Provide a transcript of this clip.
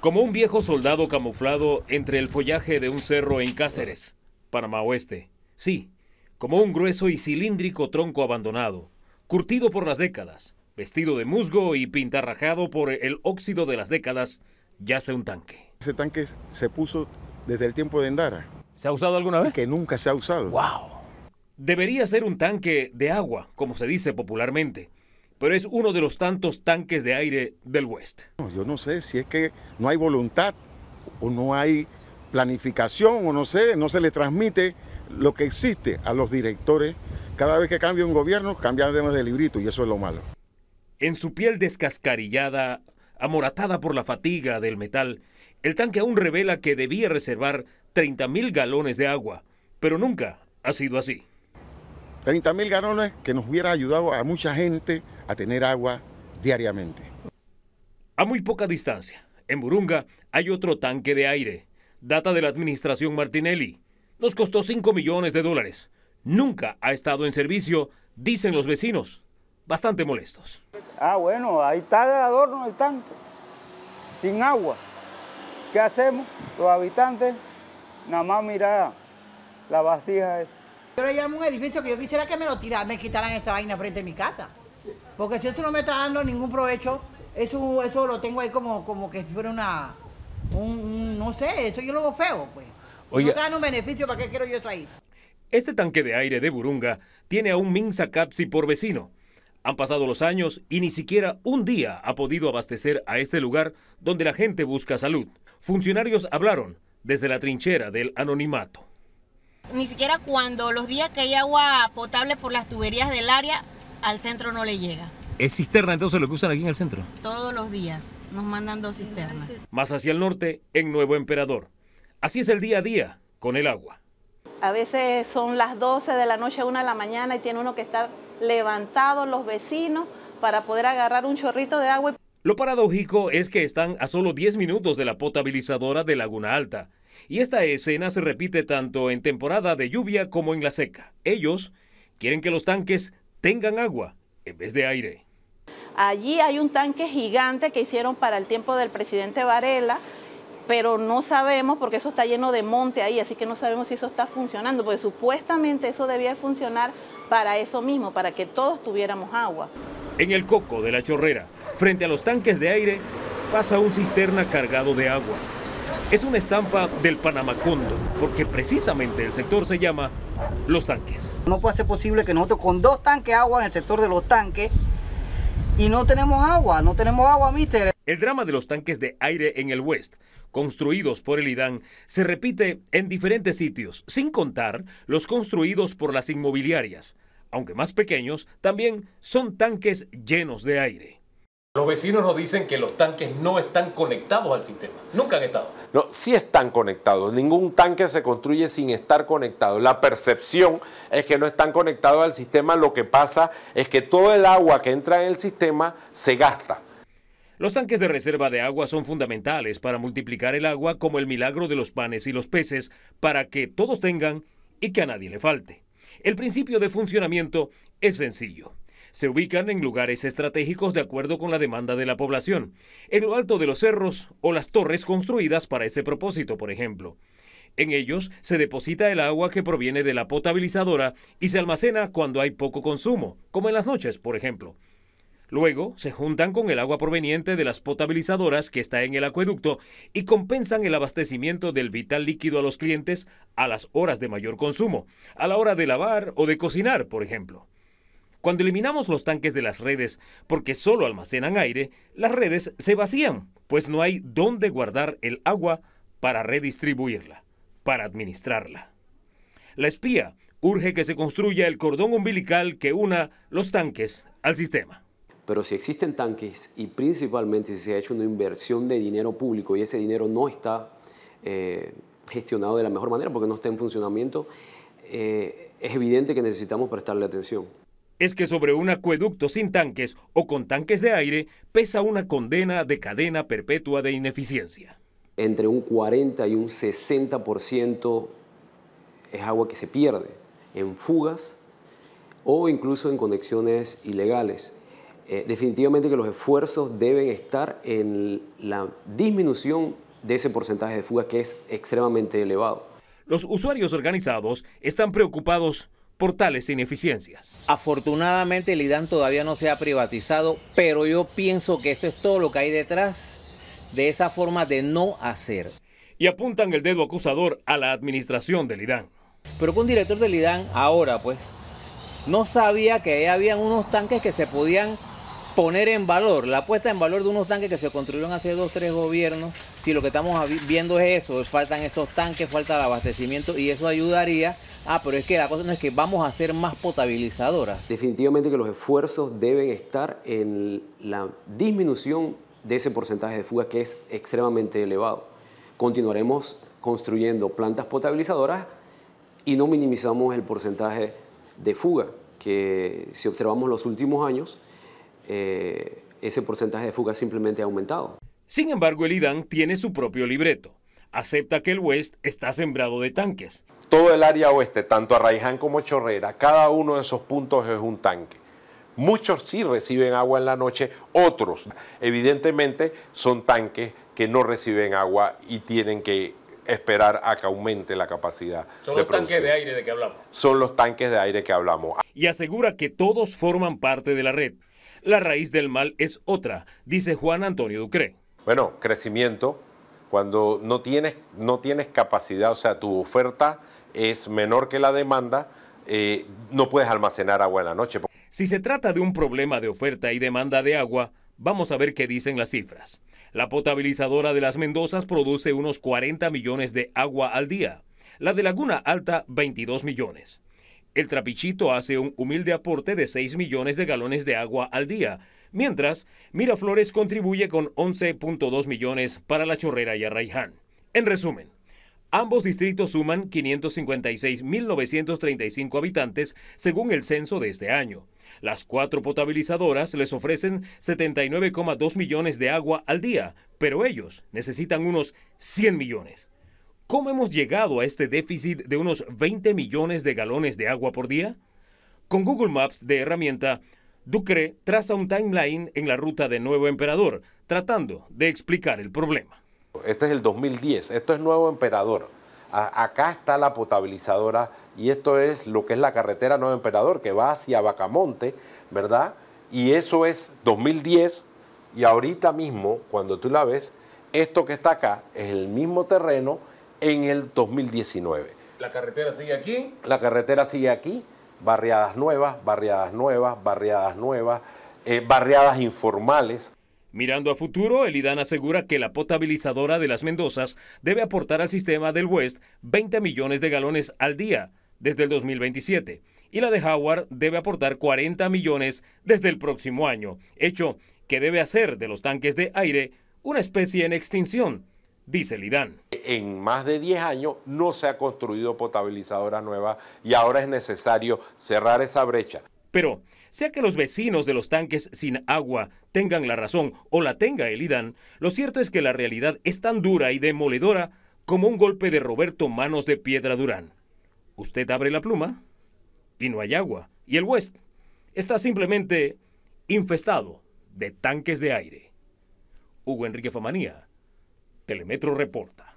Como un viejo soldado camuflado entre el follaje de un cerro en Cáceres, Panamá Oeste. Sí, como un grueso y cilíndrico tronco abandonado, curtido por las décadas, vestido de musgo y pintarrajado por el óxido de las décadas, yace un tanque. Ese tanque se puso desde el tiempo de Endara. ¿Se ha usado alguna vez? Que nunca se ha usado. ¡Wow! Debería ser un tanque de agua, como se dice popularmente, pero es uno de los tantos tanques de aire del West. Yo no sé si es que no hay voluntad o no hay planificación o no sé, no se le transmite lo que existe a los directores. Cada vez que cambia un gobierno, cambian además de librito y eso es lo malo. En su piel descascarillada, amoratada por la fatiga del metal, el tanque aún revela que debía reservar 30.000 galones de agua, pero nunca ha sido así. 30.000 galones que nos hubiera ayudado a mucha gente, a tener agua diariamente. A muy poca distancia, en Burunga hay otro tanque de aire. Data de la administración Martinelli. Nos costó 5 millones de dólares. Nunca ha estado en servicio, dicen los vecinos, bastante molestos. Ah, bueno, ahí está de adorno el tanque, sin agua. ¿Qué hacemos los habitantes? Nada más mirar la vacía es Yo hay llamo un edificio que yo quisiera que me lo tirara, me quitaran esta vaina frente a mi casa. Porque si eso no me está dando ningún provecho, eso, eso lo tengo ahí como, como que fuera una, no sé, eso yo lo veo feo, pues. no dando un beneficio, ¿para qué quiero yo eso ahí? Este tanque de aire de Burunga tiene a un Minsa Capsi por vecino. Han pasado los años y ni siquiera un día ha podido abastecer a este lugar donde la gente busca salud. Funcionarios hablaron desde la trinchera del anonimato. Ni siquiera cuando los días que hay agua potable por las tuberías del área al centro no le llega. ¿Es cisterna entonces lo que usan aquí en el centro? Todos los días nos mandan dos cisternas. Más hacia el norte, en Nuevo Emperador. Así es el día a día con el agua. A veces son las 12 de la noche, 1 de la mañana y tiene uno que estar levantado los vecinos para poder agarrar un chorrito de agua. Lo paradójico es que están a solo 10 minutos de la potabilizadora de Laguna Alta. Y esta escena se repite tanto en temporada de lluvia como en la seca. Ellos quieren que los tanques tengan agua en vez de aire. Allí hay un tanque gigante que hicieron para el tiempo del presidente Varela, pero no sabemos porque eso está lleno de monte ahí, así que no sabemos si eso está funcionando, porque supuestamente eso debía funcionar para eso mismo, para que todos tuviéramos agua. En el coco de la chorrera, frente a los tanques de aire, pasa un cisterna cargado de agua. Es una estampa del Panamacondo, porque precisamente el sector se llama los tanques. No puede ser posible que nosotros con dos tanques agua en el sector de los tanques y no tenemos agua, no tenemos agua, mister. El drama de los tanques de aire en el West, construidos por el IDAN, se repite en diferentes sitios, sin contar los construidos por las inmobiliarias. Aunque más pequeños, también son tanques llenos de aire. Los vecinos nos dicen que los tanques no están conectados al sistema. Nunca han estado. No, sí están conectados. Ningún tanque se construye sin estar conectado. La percepción es que no están conectados al sistema. Lo que pasa es que todo el agua que entra en el sistema se gasta. Los tanques de reserva de agua son fundamentales para multiplicar el agua como el milagro de los panes y los peces para que todos tengan y que a nadie le falte. El principio de funcionamiento es sencillo. Se ubican en lugares estratégicos de acuerdo con la demanda de la población, en lo alto de los cerros o las torres construidas para ese propósito, por ejemplo. En ellos se deposita el agua que proviene de la potabilizadora y se almacena cuando hay poco consumo, como en las noches, por ejemplo. Luego se juntan con el agua proveniente de las potabilizadoras que está en el acueducto y compensan el abastecimiento del vital líquido a los clientes a las horas de mayor consumo, a la hora de lavar o de cocinar, por ejemplo. Cuando eliminamos los tanques de las redes porque solo almacenan aire, las redes se vacían, pues no hay dónde guardar el agua para redistribuirla, para administrarla. La espía urge que se construya el cordón umbilical que una los tanques al sistema. Pero si existen tanques y principalmente si se ha hecho una inversión de dinero público y ese dinero no está eh, gestionado de la mejor manera porque no está en funcionamiento, eh, es evidente que necesitamos prestarle atención es que sobre un acueducto sin tanques o con tanques de aire pesa una condena de cadena perpetua de ineficiencia. Entre un 40 y un 60% es agua que se pierde en fugas o incluso en conexiones ilegales. Eh, definitivamente que los esfuerzos deben estar en la disminución de ese porcentaje de fugas que es extremadamente elevado. Los usuarios organizados están preocupados por tales ineficiencias. Afortunadamente el IDAN todavía no se ha privatizado, pero yo pienso que eso es todo lo que hay detrás de esa forma de no hacer. Y apuntan el dedo acusador a la administración del IDAN. Pero que un director del IDAN ahora pues no sabía que habían unos tanques que se podían poner en valor, la puesta en valor de unos tanques que se construyeron hace dos, tres gobiernos, si lo que estamos viendo es eso, faltan esos tanques, falta el abastecimiento y eso ayudaría. Ah, pero es que la cosa no es que vamos a ser más potabilizadoras. Definitivamente que los esfuerzos deben estar en la disminución de ese porcentaje de fuga que es extremadamente elevado. Continuaremos construyendo plantas potabilizadoras y no minimizamos el porcentaje de fuga que si observamos los últimos años, eh, ese porcentaje de fuga simplemente ha aumentado. Sin embargo, el IDAN tiene su propio libreto. Acepta que el West está sembrado de tanques. Todo el área oeste, tanto a Arraiján como Chorrera, cada uno de esos puntos es un tanque. Muchos sí reciben agua en la noche, otros evidentemente son tanques que no reciben agua y tienen que esperar a que aumente la capacidad. Son los tanques de aire de que hablamos. Son los tanques de aire que hablamos. Y asegura que todos forman parte de la red la raíz del mal es otra, dice Juan Antonio Ducre. Bueno, crecimiento, cuando no tienes, no tienes capacidad, o sea, tu oferta es menor que la demanda, eh, no puedes almacenar agua en la noche. Si se trata de un problema de oferta y demanda de agua, vamos a ver qué dicen las cifras. La potabilizadora de las Mendozas produce unos 40 millones de agua al día, la de Laguna Alta 22 millones. El trapichito hace un humilde aporte de 6 millones de galones de agua al día, mientras Miraflores contribuye con 11.2 millones para la chorrera y Arraiján. En resumen, Ambos distritos suman 556.935 habitantes según el censo de este año. Las cuatro potabilizadoras les ofrecen 79,2 millones de agua al día, pero ellos necesitan unos 100 millones. ¿Cómo hemos llegado a este déficit de unos 20 millones de galones de agua por día? Con Google Maps de herramienta, Ducre traza un timeline en la ruta de Nuevo Emperador, tratando de explicar el problema. Este es el 2010, esto es Nuevo Emperador. acá está la potabilizadora y esto es lo que es la carretera Nuevo Emperador que va hacia Bacamonte, ¿verdad? Y eso es 2010 y ahorita mismo, cuando tú la ves, esto que está acá es el mismo terreno en el 2019. ¿La carretera sigue aquí? La carretera sigue aquí. Barriadas nuevas, barriadas nuevas, barriadas nuevas, eh, barriadas informales. Mirando a futuro, el IDAN asegura que la potabilizadora de las Mendozas debe aportar al sistema del West 20 millones de galones al día desde el 2027 y la de Howard debe aportar 40 millones desde el próximo año, hecho que debe hacer de los tanques de aire una especie en extinción dice Lidán. En más de 10 años no se ha construido potabilizadora nueva y ahora es necesario cerrar esa brecha. Pero, sea que los vecinos de los tanques sin agua tengan la razón o la tenga el IDAN, lo cierto es que la realidad es tan dura y demoledora como un golpe de Roberto Manos de Piedra Durán. Usted abre la pluma y no hay agua. Y el West está simplemente infestado de tanques de aire. Hugo Enrique Famanía, Telemetro reporta.